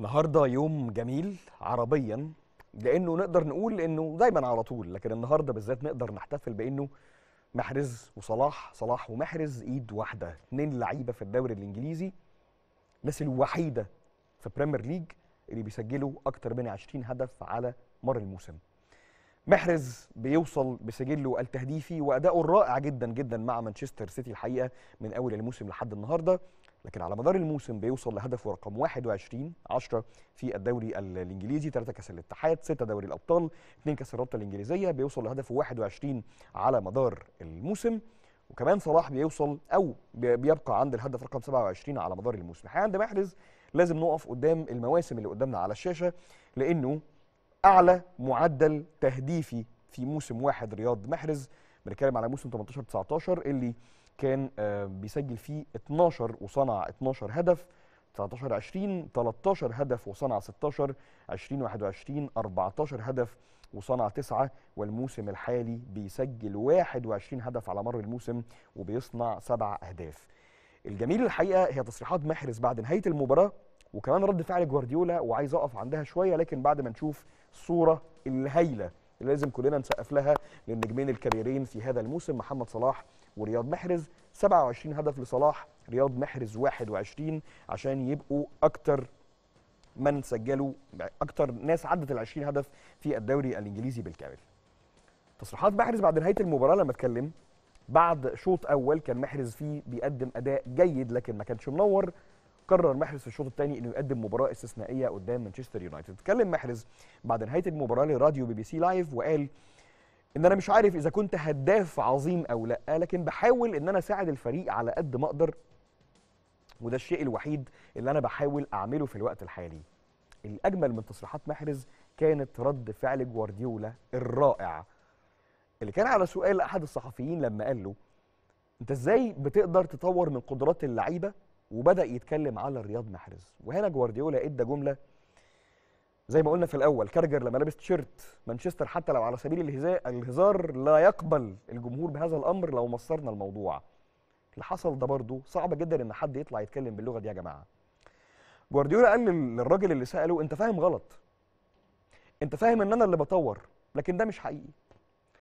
النهارده يوم جميل عربيا لانه نقدر نقول انه دايما على طول لكن النهارده بالذات نقدر نحتفل بانه محرز وصلاح صلاح ومحرز ايد واحده اثنين لعيبه في الدوري الانجليزي الناس الوحيده في بريمير ليج اللي بيسجلوا اكتر من 20 هدف على مر الموسم محرز بيوصل بسجله التهديفي واداؤه الرائع جدا جدا مع مانشستر سيتي الحقيقه من اول الموسم لحد النهارده لكن على مدار الموسم بيوصل لهدفه رقم 21 10 في الدوري الانجليزي 3 كاس الاتحاد 6 دوري الابطال 2 كاس الرابطه الانجليزيه بيوصل لهدفه 21 على مدار الموسم وكمان صلاح بيوصل او بيبقى عند الهدف رقم 27 على مدار الموسم الحقيقه عند محرز لازم نقف قدام المواسم اللي قدامنا على الشاشه لانه اعلى معدل تهديفي في موسم واحد رياض محرز بنتكلم على موسم 18 19 اللي كان آه، بيسجل فيه 12 وصنع 12 هدف 19 20 13 هدف وصنع 16 20 21 14 هدف وصنع 9 والموسم الحالي بيسجل 21 هدف على مر الموسم وبيصنع 7 اهداف الجميل الحقيقه هي تصريحات محرز بعد نهايه المباراه وكمان رد فعل جوارديولا وعايز اقف عندها شويه لكن بعد ما نشوف الصوره الهايله اللي لازم كلنا نسقف لها للنجمين الكبيرين في هذا الموسم محمد صلاح ورياض محرز 27 هدف لصلاح رياض محرز 21 عشان يبقوا اكتر من سجلوا اكتر ناس عدت ال 20 هدف في الدوري الانجليزي بالكامل. تصريحات محرز بعد نهايه المباراه لما اتكلم بعد شوط اول كان محرز فيه بيقدم اداء جيد لكن ما كانش منور قرر محرز في الشوط الثاني انه يقدم مباراه استثنائيه قدام مانشستر يونايتد اتكلم محرز بعد نهايه المباراه لراديو بي بي سي لايف وقال ان انا مش عارف اذا كنت هداف عظيم او لا لكن بحاول ان انا اساعد الفريق على قد ما اقدر وده الشيء الوحيد اللي انا بحاول اعمله في الوقت الحالي الاجمل من تصريحات محرز كانت رد فعل جوارديولا الرائع اللي كان على سؤال احد الصحفيين لما قال له انت ازاي بتقدر تطور من قدرات اللعيبه وبدا يتكلم على الرياض محرز وهنا جوارديولا ادى جمله زي ما قلنا في الاول كارجر لما لابس تيشيرت مانشستر حتى لو على سبيل الهزار لا يقبل الجمهور بهذا الامر لو مصرنا الموضوع اللي حصل ده برضه صعب جدا ان حد يطلع يتكلم باللغه دي يا جماعه جوارديولا قال للراجل اللي ساله انت فاهم غلط انت فاهم ان انا اللي بطور لكن ده مش حقيقي